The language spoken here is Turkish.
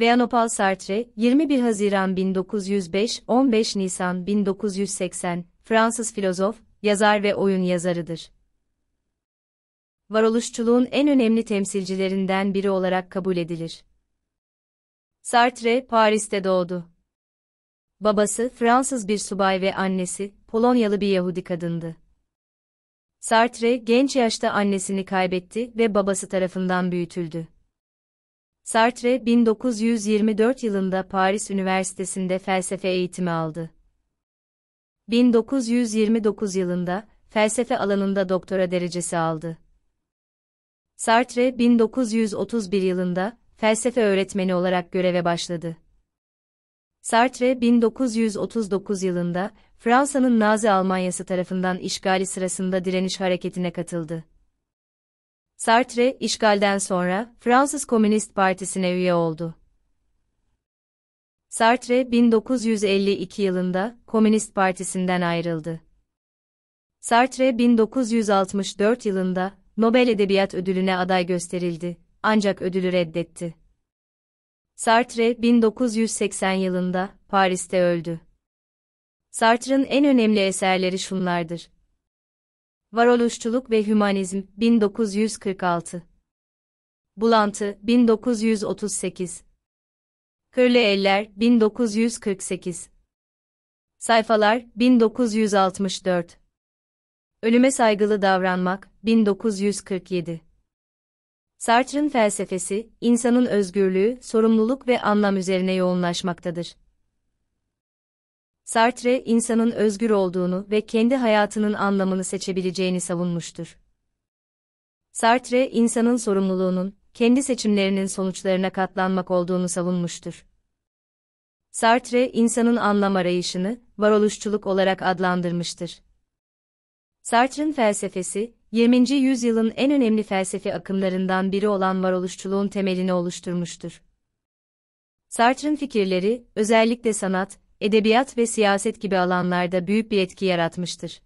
Leonopal Sartre, 21 Haziran 1905, 15 Nisan 1980, Fransız filozof, yazar ve oyun yazarıdır. Varoluşçuluğun en önemli temsilcilerinden biri olarak kabul edilir. Sartre, Paris'te doğdu. Babası Fransız bir subay ve annesi Polonyalı bir Yahudi kadındı. Sartre genç yaşta annesini kaybetti ve babası tarafından büyütüldü. Sartre 1924 yılında Paris Üniversitesi'nde felsefe eğitimi aldı. 1929 yılında felsefe alanında doktora derecesi aldı. Sartre 1931 yılında felsefe öğretmeni olarak göreve başladı. Sartre 1939 yılında Fransa'nın Nazi Almanyası tarafından işgali sırasında direniş hareketine katıldı. Sartre, işgalden sonra Fransız Komünist Partisi'ne üye oldu. Sartre 1952 yılında Komünist Partisi'nden ayrıldı. Sartre 1964 yılında Nobel Edebiyat Ödülü'ne aday gösterildi ancak ödülü reddetti. Sartre 1980 yılında Paris'te öldü. Sartre'ın en önemli eserleri şunlardır: Varoluşçuluk ve Hümanizm 1946 Bulantı 1938 Kırlı Eller 1948 Sayfalar 1964 Ölüme Saygılı Davranmak 1947 Sartre'ın felsefesi, insanın özgürlüğü, sorumluluk ve anlam üzerine yoğunlaşmaktadır. Sartre, insanın özgür olduğunu ve kendi hayatının anlamını seçebileceğini savunmuştur. Sartre, insanın sorumluluğunun, kendi seçimlerinin sonuçlarına katlanmak olduğunu savunmuştur. Sartre, insanın anlam arayışını, varoluşçuluk olarak adlandırmıştır. Sartre'ın felsefesi, 20. yüzyılın en önemli felsefi akımlarından biri olan varoluşçuluğun temelini oluşturmuştur. Sartre'ın fikirleri, özellikle sanat, edebiyat ve siyaset gibi alanlarda büyük bir etki yaratmıştır.